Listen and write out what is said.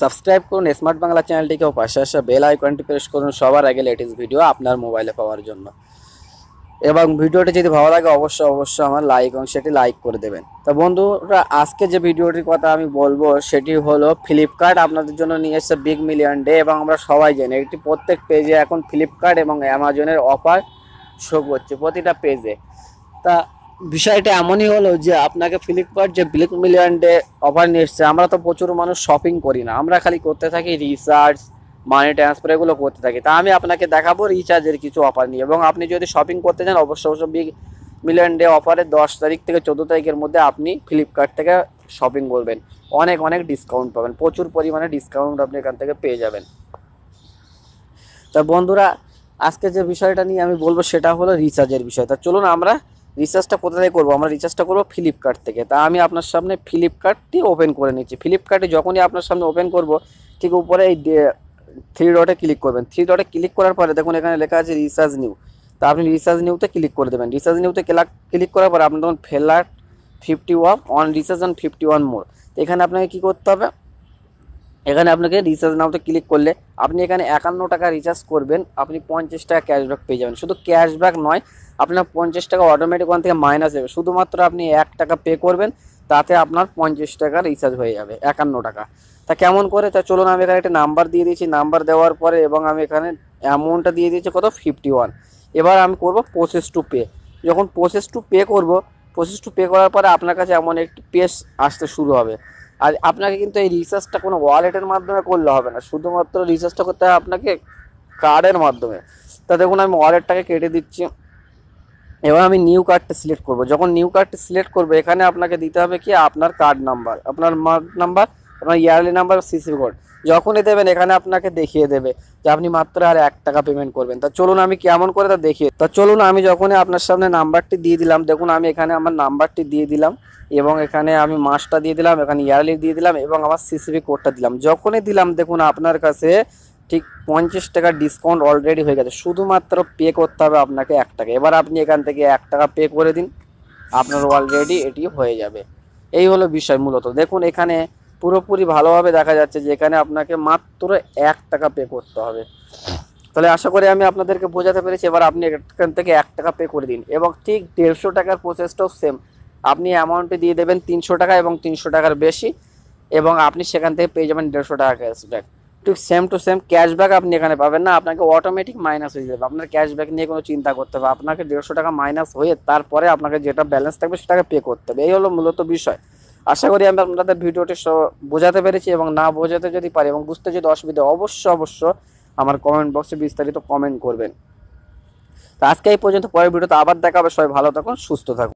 subscribe করুন smart Bangla চ্যানেলটিকে পাশে আসে বেল আইকনটি প্রেস করুন সবার আগে লেটেস্ট ভিডিও আপনার মোবাইলে পাওয়ার জন্য এবং ভিডিওটি যদি ভালো লাগে অবশ্যই অবশ্যই আমার লাইক এবং সেটি লাইক করে দেবেন তা বন্ধুরা আজকে যে ভিডিওটির কথা আমি বলবো সেটি হলো ফ্লিপকার্ট আপনাদের জন্য নিয়ে এসছে বিগ মিলিয়ন ডে এবং আমরা সবাই জানি একটি প্রত্যেক পেজে এখন ফ্লিপকার্ট এবং অ্যামাজনের অফার শো করছে প্রতিটা পেজে তা বিষয়টা এমনই হলো যে আপনাকে ফ্লিপকার্ট যে ব্ল্যাক মিলিয়ন ডে অফার নিয়ে এসছে আমরা তো প্রচুর মানুষ শপিং করি না আমরা খালি করতে থাকি রিচার্জ মানি ট্রান্সফার এগুলো করতে থাকি তা আমি আপনাকে দেখাবো রিচার্জের কিছু অফার নিয়ে এবং আপনি যদি শপিং করতে চান অবশ্য অবশ্য বিগ মিলিয়ন ডে অফারে দশ তারিখ থেকে চোদ্দো তারিখের মধ্যে আপনি ফ্লিপকার্ট থেকে শপিং করবেন অনেক অনেক ডিসকাউন্ট পাবেন প্রচুর পরিমাণে ডিসকাউন্ট আপনি এখান থেকে পেয়ে যাবেন তা বন্ধুরা আজকে যে বিষয়টা নিয়ে আমি বলবো সেটা হলো রিচার্জের বিষয় তা চলুন আমরা রিচার্জটা কোথা থেকে করবো আমরা রিচার্জটা করবো ফ্লিপকার্ট থেকে তা আমি আপনার সামনে ফ্লিপকার্টটি ওপেন করে নিচ্ছি ফ্লিপকার্টে যখনই আপনার সামনে ওপেন করব ঠিক উপরে এই থ্রি ডটে ক্লিক করবেন থ্রি ডটে ক্লিক করার পরে দেখুন এখানে লেখা আছে রিচার্জ নিউ তা আপনি রিচার্জ নিউতে ক্লিক করে দেবেন রিচার্জ নিউতে ক্লিক করার পরে আপনি তখন ফেলার fifty one on recharge on fifty one more এখানে আপনাকে কী করতে হবে এখানে আপনাকে রিচার্জ নামটা ক্লিক করলে আপনি এখানে একান্ন টাকা রিচার্জ করবেন আপনি পঞ্চাশ টাকা ক্যাশব্যাক পেয়ে যাবেন শুধু ক্যাশব্যাক নয় আপনার পঞ্চাশ টাকা অটোমেটিক ওখান থেকে মাইনাস যাবে শুধুমাত্র আপনি এক টাকা পে করবেন তাতে আপনার পঞ্চাশ টাকা রিচার্জ হয়ে যাবে একান্ন টাকা তা কেমন করে তা চলুন আমি এখানে একটা নাম্বার দিয়ে দিয়েছি নাম্বার দেওয়ার পরে এবং আমি এখানে অ্যামাউন্টটা দিয়ে দিয়েছি কত ফিফটি ওয়ান এবার আমি করব প্রসেস টু পে যখন প্রসেস টু পে করব প্রসেস টু পে করার পরে আপনার কাছে এমন একটি পেজ আসতে শুরু হবে আর আপনাকে কিন্তু এই রিচার্জটা কোনো ওয়ালেটের মাধ্যমে করলে হবে না শুধুমাত্র রিচার্জটা করতে হবে আপনাকে কার্ডের মাধ্যমে তা দেখুন আমি ওয়ালেটটাকে কেটে দিচ্ছি এবার আমি নিউ কার্ডটা সিলেক্ট করব যখন নিউ কার্ডটা সিলেক্ট করবো এখানে আপনাকে দিতে হবে কি আপনার কার্ড নাম্বার আপনার মার্ক নাম্বার আপনার ইয়ারলি নাম্বার সিসি কোড যখনই দেবেন এখানে আপনাকে দেখিয়ে দেবে যে আপনি মাত্র আর এক টাকা পেমেন্ট করবেন তা চলুন আমি কেমন করে তা দেখিয়ে তা চলুন আমি যখনই আপনার সামনে নাম্বারটি দিয়ে দিলাম দেখুন আমি এখানে আমার নাম্বারটি দিয়ে দিলাম এবং এখানে আমি মাসটা দিয়ে দিলাম এখানে ইয়ারলি দিয়ে দিলাম এবং আমার সিসিবি কোডটা দিলাম যখনই দিলাম দেখুন আপনার কাছে ঠিক পঞ্চাশ টাকা ডিসকাউন্ট অলরেডি হয়ে গেছে শুধুমাত্র পে করতে হবে আপনাকে এক টাকা এবার আপনি এখান থেকে এক টাকা পে করে দিন আপনার অলরেডি এটি হয়ে যাবে এই হলো বিষয় মূলত দেখুন এখানে পুরোপুরি ভালোভাবে দেখা যাচ্ছে যেখানে আপনাকে মাত্র এক টাকা পে করতে হবে তাহলে আশা করি আমি আপনাদেরকে বোঝাতে পেরেছি এবার আপনি এখান থেকে এক টাকা পে করে দিন এবং ঠিক দেড়শো টাকার প্রসেসটাও সেম আপনি অ্যামাউন্টে দিয়ে দেবেন তিনশো টাকা এবং তিনশো টাকার বেশি এবং আপনি সেখান থেকে পেয়ে যাবেন দেড়শো টাকা ক্যাশব্যাক ঠিক সেম টু সেম ক্যাশব্যাক আপনি এখানে পাবেন না আপনাকে অটোমেটিক মাইনাস হয়ে যাবে আপনার ক্যাশব্যাক নিয়ে কোনো চিন্তা করতে হবে আপনাকে দেড়শো টাকা মাইনাস হয়ে তারপরে আপনাকে যেটা ব্যালেন্স থাকবে সেটাকে পে করতে হবে এই হলো মূলত বিষয় আশা করি আমি আপনাদের ভিডিওটি বোঝাতে পেরেছি এবং না বোঝাতে যদি পারি এবং বুঝতে যদি অসুবিধা অবশ্য অবশ্য আমার কমেন্ট বক্সে বিস্তারিত কমেন্ট করবেন তো আজকে এই পর্যন্ত পরের ভিডিওতে আবার দেখা হবে সবাই ভালো থাকুন সুস্থ থাকুন